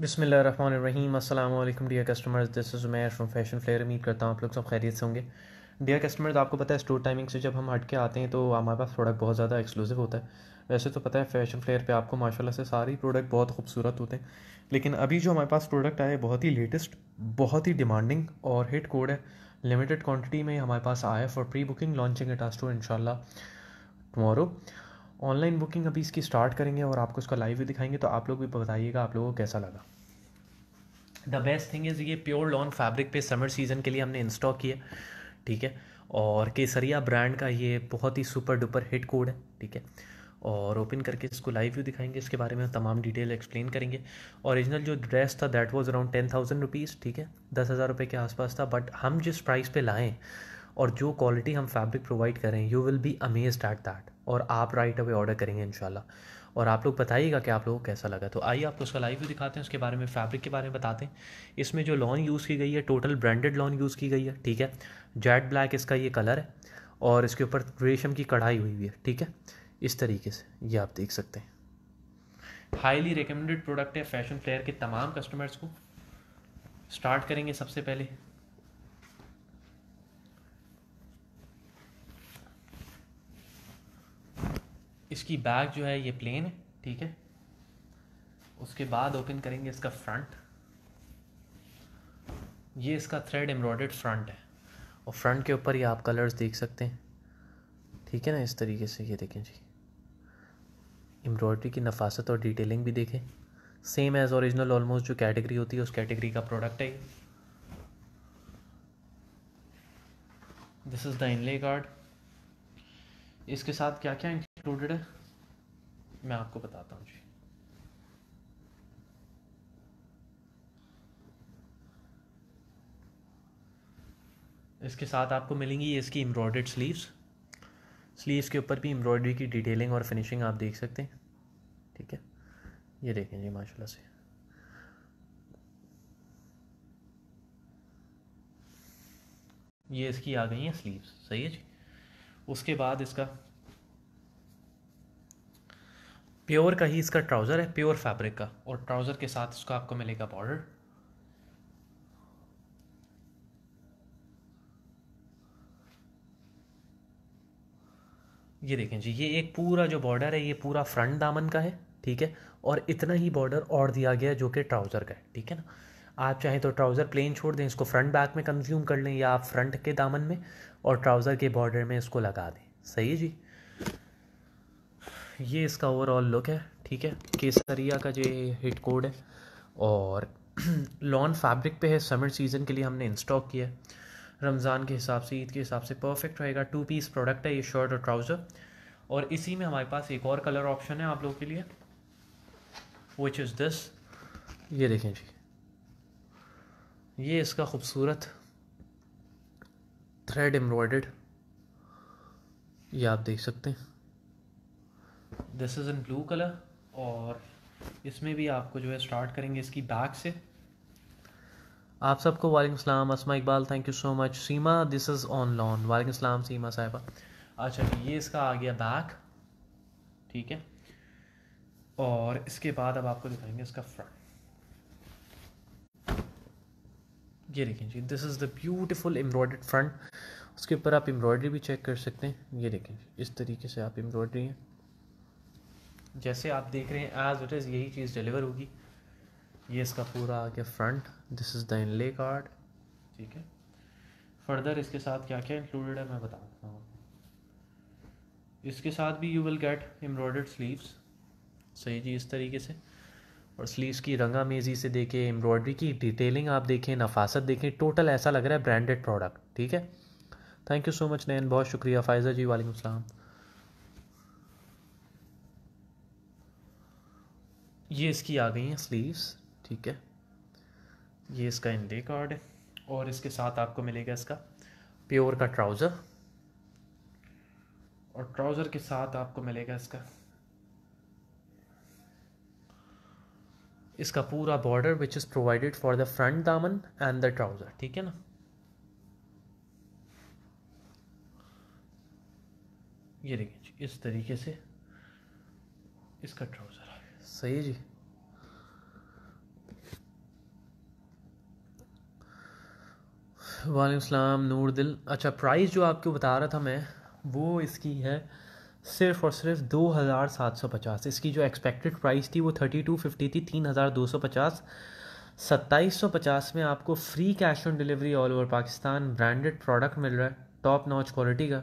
बिसमीम अल्लाम dear customers this is मैं फ्रॉम फैशन फ्लेयर उम्मीद करता हूँ आप लोग सब खैरियत से होंगे डियर कस्टमर्स आपको पता है स्टोर टाइमिंग से जब हम हट के आते हैं तो हमारे पास प्रोडक्ट बहुत ज़्यादा एक्सक्लूसिव होता है वैसे तो पता है फैशन फ्लेयर पे आपको माशाल्लाह से सारी प्रोडक्ट बहुत खूबसूरत होते हैं लेकिन अभी जो हमारे पास प्रोडक्ट आए बहुत ही लेटेस्ट बहुत ही डिमांडिंग और हिट कोड है लिमिटेड क्वान्टिटी में हमारे पास आया for pre booking launching at आस्टो इन टमोरो ऑनलाइन बुकिंग अभी इसकी स्टार्ट करेंगे और आपको इसका लाइव भी दिखाएंगे तो आप लोग भी बताइएगा आप लोगों को कैसा लगा द बेस्ट थिंग इज़ ये प्योर लॉन फैब्रिक पे समर सीज़न के लिए हमने इंस्टॉल किया ठीक है और केसरिया ब्रांड का ये बहुत ही सुपर डुपर हिट कोड है ठीक है और ओपन करके इसको लाइव व्यू दिखाएंगे इसके बारे में तमाम डिटेल एक्सप्लेन करेंगे ओरिजिनल जो ड्रेस था that was around ten thousand rupees ठीक है दस हज़ार रुपये के आसपास था बट हम जिस प्राइस पे लाएँ और जो क्वालिटी हम फैब्रिक प्रोवाइड कर रहे हैं you will be amaze at that और आप राइट अवे ऑर्डर करेंगे इन और आप लोग बताइएगा कि आप लोगों को कैसा लगा तो आइए आपको उसका लाइव भी दिखाते हैं उसके बारे में फैब्रिक के बारे में बताते हैं इसमें जो लॉन यूज़ की गई है टोटल ब्रांडेड लॉन यूज़ की गई है ठीक है जेट ब्लैक इसका ये कलर है और इसके ऊपर रेशम की कढ़ाई हुई हुई है ठीक है इस तरीके से ये आप देख सकते हैं हाईली रिकमेंडेड प्रोडक्ट है फैशन फ्लेयर के तमाम कस्टमर्स को स्टार्ट करेंगे सबसे पहले इसकी बैक जो है ये प्लेन है ठीक है उसके बाद ओपन करेंगे इसका फ्रंट ये इसका थ्रेड एम्ब्रॉयड फ्रंट है और फ्रंट के ऊपर ही आप कलर्स देख सकते हैं ठीक है ना इस तरीके से ये देखें जी एम्ब्रॉयडरी की नफासत और डिटेलिंग भी देखें सेम एज़ ओरिजिनल ऑलमोस्ट जो कैटेगरी होती है उस कैटेगरी का प्रोडक्ट है this is the inlay card इसके साथ क्या क्या इंक्लूडेड है मैं आपको बताता हूँ जी इसके साथ आपको मिलेंगी ये इसकी एम्ब्रॉयडर्ड स्लीव्स स्लीव्स के ऊपर भी एम्ब्रॉयडरी की डिटेलिंग और फिनिशिंग आप देख सकते हैं ठीक है ये देखें जी माशाल्लाह से ये इसकी आ गई हैं स्लीव्स सही है जी उसके बाद इसका प्योर का ही इसका ट्राउज़र है प्योर फैब्रिक का और ट्राउज़र के साथ इसका आपको मिलेगा बॉर्डर ये देखें जी ये एक पूरा जो बॉर्डर है ये पूरा फ्रंट दामन का है ठीक है और इतना ही बॉर्डर और दिया गया है जो कि ट्राउज़र का है ठीक है ना आप चाहें तो ट्राउज़र प्लेन छोड़ दें इसको फ्रंट बैक में कंज्यूम कर लें या आप फ्रंट के दामन में और ट्राउज़र के बॉर्डर में इसको लगा दें सही है जी ये इसका ओवरऑल लुक है ठीक है केसरिया का जो हिट कोड है और लॉन फैब्रिक पे है समर सीज़न के लिए हमने इंस्टॉक किया है रमज़ान के हिसाब से ईद के हिसाब से परफेक्ट रहेगा टू पीस प्रोडक्ट है ये शर्ट और ट्राउज़र और इसी में हमारे पास एक और कलर ऑप्शन है आप लोगों के लिए विच इज़ दिस ये देखें जी ये इसका खूबसूरत थ्रेड एम्ब्रॉयड ये आप देख सकते हैं this is in blue colour और इसमें भी आपको जो है स्टार्ट करेंगे इसकी बैक से आप सबको वालेकुम सलाम Asma Iqbal thank you so much Seema this is on lawn वालेकुम सलाम सीमा साहिबा अच्छा ये इसका आ गया बैक ठीक है और इसके बाद अब आपको दिखाएंगे इसका फ्रंट ये देखें जी this is the beautiful embroidered front उसके ऊपर आप एम्ब्रॉयडरी भी चेक कर सकते हैं ये देखें जी इस तरीके से आप एम्ब्रॉयडरी हैं जैसे आप देख रहे हैं एज इट इज़ यही चीज़ डिलीवर होगी ये इसका पूरा आ गया front this is the inlay card ठीक है फर्दर इसके साथ क्या क्या इंक्लूडेड है मैं बता देता हूँ इसके साथ भी you will get embroidered sleeves सही जी इस तरीके से और स्लीव्स की रंगा मेजी से देखें एम्ब्रॉयडरी की डिटेलिंग आप देखें नफासत देखें टोटल ऐसा लग रहा है ब्रांडेड प्रोडक्ट ठीक है thank you so much Nain बहुत शुक्रिया फ़ायज़ा जी वालेकुम ये इसकी आ गई हैं स्लीव्स ठीक है ये इसका इंडे कार्ड है और इसके साथ आपको मिलेगा इसका प्योर का ट्राउज़र और ट्राउज़र के साथ आपको मिलेगा इसका इसका पूरा border which is provided for the front दामन एंड द ट्राउज़र ठीक है ना ये देखिए इस तरीके से इसका ट्राउज़र सही है जी सलाम नूर दिल अच्छा प्राइस जो आपको बता रहा था मैं वो इसकी है सिर्फ और सिर्फ दो हज़ार सात सौ पचास इसकी जो एक्सपेक्टेड प्राइस थी वो थर्टी टू फिफ्टी थी तीन हज़ार दो सौ पचास सत्ताईस सौ पचास में आपको free cash on delivery all over Pakistan branded product मिल रहा है टॉप नॉच क्वालिटी का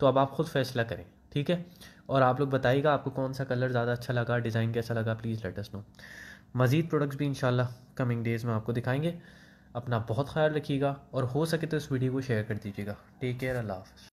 तो अब आप ख़ुद फैसला करें ठीक है और आप लोग बताइएगा आपको कौन सा कलर ज़्यादा अच्छा लगा डिज़ाइन कैसा लगा प्लीज़ लेट अस नो मज़ीद प्रोडक्ट्स भी इन कमिंग डेज़ में आपको दिखाएंगे अपना बहुत ख्याल रखिएगा और हो सके तो इस वीडियो को शेयर कर दीजिएगा टेक केयर अल्लाह